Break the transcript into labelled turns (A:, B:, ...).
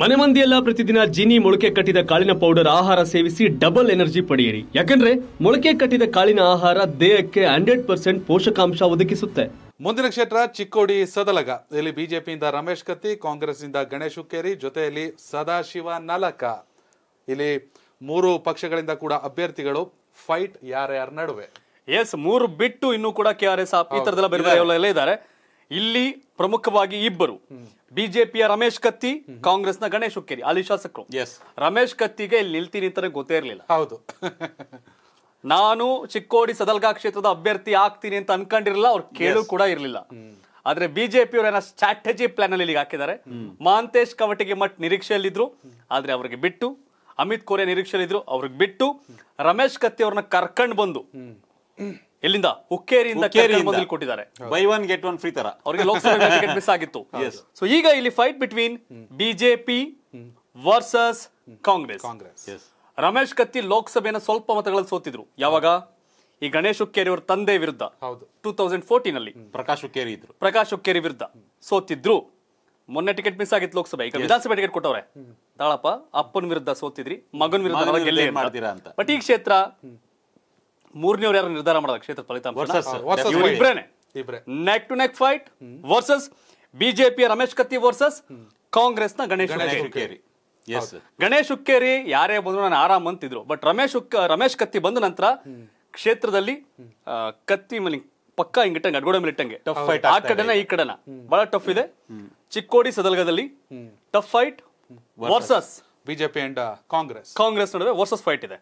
A: ಮನೆ ಮಂದಿಯೆಲ್ಲ ಪ್ರತಿದಿನ ಜೀನಿ ಮೊಳಕೆ ಕಟ್ಟಿದ ಕಾಳಿನ ಪೌಡರ್ ಆಹಾರ ಸೇವಿಸಿ ಡಬಲ್ ಎನರ್ಜಿ ಪಡೆಯಿರಿ ಯಾಕಂದ್ರೆ ಮೊಳಕೆ ಕಟ್ಟಿದ ಕಾಳಿನ ಆಹಾರ ದೇಹಕ್ಕೆ ಹಂಡ್ರೆಡ್ ಪರ್ಸೆಂಟ್ ಪೋಷಕಾಂಶ ಒದಗಿಸುತ್ತೆ ಮುಂದಿನ ಕ್ಷೇತ್ರ ಚಿಕ್ಕೋಡಿ ಸದಲಗ ಇಲ್ಲಿ ಬಿಜೆಪಿಯಿಂದ ರಮೇಶ್ ಕತ್ತಿ ಇಂದ ಗಣೇಶ್ ಹುಕ್ಕೇರಿ ಜೊತೆಯಲ್ಲಿ ಸದಾಶಿವ ನಲಕ ಇಲ್ಲಿ ಮೂರು ಪಕ್ಷಗಳಿಂದ ಕೂಡ ಅಭ್ಯರ್ಥಿಗಳು ಫೈಟ್ ಯಾರ್ಯಾರ ನಡುವೆ ಎಸ್ ಮೂರು ಬಿಟ್ಟು ಇನ್ನೂ ಕೂಡ ಕೆ ಆರ್ ಎಸ್ ಈ ತರದೆಲ್ಲ ಇದ್ದಾರೆ ಇಲ್ಲಿ ಪ್ರಮುಖವಾಗಿ ಇಬ್ಬರು ಬಿಜೆಪಿಯ ರಮೇಶ್ ಕತ್ತಿ ಕಾಂಗ್ರೆಸ್ನ ಗಣೇಶ್ ಹುಕ್ಕೇರಿ ಅಲ್ಲಿ ಶಾಸಕರು ರಮೇಶ್ ಕತ್ತಿಗೆ ಇಲ್ಲಿ ನಿಲ್ತೀನಿ ಅಂತ ಗೊತ್ತೇ ಇರಲಿಲ್ಲ ಹೌದು ನಾನು ಚಿಕ್ಕೋಡಿ ಸದಲ್ಗಾ ಕ್ಷೇತ್ರದ ಅಭ್ಯರ್ಥಿ ಆಗ್ತೀನಿ ಅಂತ ಅನ್ಕೊಂಡಿರಲಿಲ್ಲ ಅವ್ರು ಕೇಳು ಕೂಡ ಇರಲಿಲ್ಲ ಆದ್ರೆ ಬಿಜೆಪಿ ಏನ ಸ್ಟ್ರಾಟಜಿ ಪ್ಲಾನ್ ಅಲ್ಲಿ ಈಗ ಹಾಕಿದ್ದಾರೆ ಮಾಂತೇಶ್ ಕವಟಿಗೆ ಮಟ್ ನಿರೀಕ್ಷೆಯಲ್ಲಿದ್ರು ಆದ್ರೆ ಅವ್ರಿಗೆ ಬಿಟ್ಟು ಅಮಿತ್ ಕೋರೆ ನಿರೀಕ್ಷೆಯಲ್ಲಿದ್ರು ಅವ್ರಿಗೆ ಬಿಟ್ಟು ರಮೇಶ್ ಕತ್ತಿ ಅವ್ರನ್ನ ಕರ್ಕೊಂಡು ಬಂದು ಎಲ್ಲಿಂದ ಹುಕ್ಕೇರಿಯಿಂದ ಮೊದಲು ಕೊಟ್ಟಿದ್ದಾರೆ buy one get one free ತರ ಅವರಿಗೆ ಲೋಕಸಭೆ ಟಿಕೆಟ್ ಮಿಸ್ ಆಗಿತ್ತು ಸೊ ಈಗ ಇಲ್ಲಿ fight between BJP versus Congress Congress Ramesh Katti ಲೋಕಸಭೆನ ಸ್ವಲ್ಪ ಮತಗಳಲ್ಲಿ ಸೋತಿದ್ರು ಯಾವಾಗ ಈ ಗಣೇಶ್ ಹುಕ್ಕೇರಿ ಅವರ ತಂದೆ ವಿರುದ್ಧ ಟೂ ತೌಸಂಡ್ ಫೋರ್ಟೀನ್ ಅಲ್ಲಿ ಪ್ರಕಾಶ್ ಹುಕ್ಕೇರಿ ಇದ್ರು ಪ್ರಕಾಶ್ ಹುಕ್ಕೇರಿ ವಿರುದ್ಧ ಸೋತಿದ್ರು ಮೊನ್ನೆ ಟಿಕೆಟ್ ಮಿಸ್ ಆಗಿತ್ತು ಲೋಕಸಭೆ ಈಗ ವಿಧಾನಸಭೆ ಟಿಕೆಟ್ ಕೊಟ್ಟವ್ರೆ ತಾಳಪ್ಪ ಅಪ್ಪನ ವಿರುದ್ಧ ಸೋತಿದ್ರಿ ಮಗನ ವಿರುದ್ಧ ಅಂತ ಬಟ್ ಈ ಕ್ಷೇತ್ರ ಮೂರನೇವ್ರು ಯಾರು ನಿರ್ಧಾರ ಮಾಡೋದ ಕ್ಷೇತ್ರ ಫಲಿತಾಂಶ neck to neck fight versus ಬಿಜೆಪಿಯ ರಮೇಶ್ ಕತ್ತಿ ವರ್ಸಸ್ ಕಾಂಗ್ರೆಸ್ನ ಗಣೇಶ್ ಹುಕ್ಕೇರಿ ಗಣೇಶ್ ಹುಕ್ಕೇರಿ ಯಾರೇ ಬಂದ್ರು ನಾನು ಆರಾಮ್ ಅಂತಿದ್ರು ಬಟ್ ರಮೇಶ್ ರಮೇಶ್ ಕತ್ತಿ ಬಂದ ನಂತರ ಕ್ಷೇತ್ರದಲ್ಲಿ ಕತ್ತಿ ಮೇಲೆ ಪಕ್ಕ ಹಿಂಗಿಟ್ಟಂಗೆ ಅಡ್ಗೋಡ ಮೇಲೆ ಇಟ್ಟಂಗೆ ಟಫ್ ಫೈಟ್ ಆ ಕಡೆನ ಈ ಕಡೆನ ಬಹಳ ಟಫ್ ಇದೆ Chikkodi ಸದಲ್ಗದಲ್ಲಿ tough fight versus BJP and Congress Congress ನಡುವೆ ವರ್ಸಸ್ ಫೈಟ್ ಇದೆ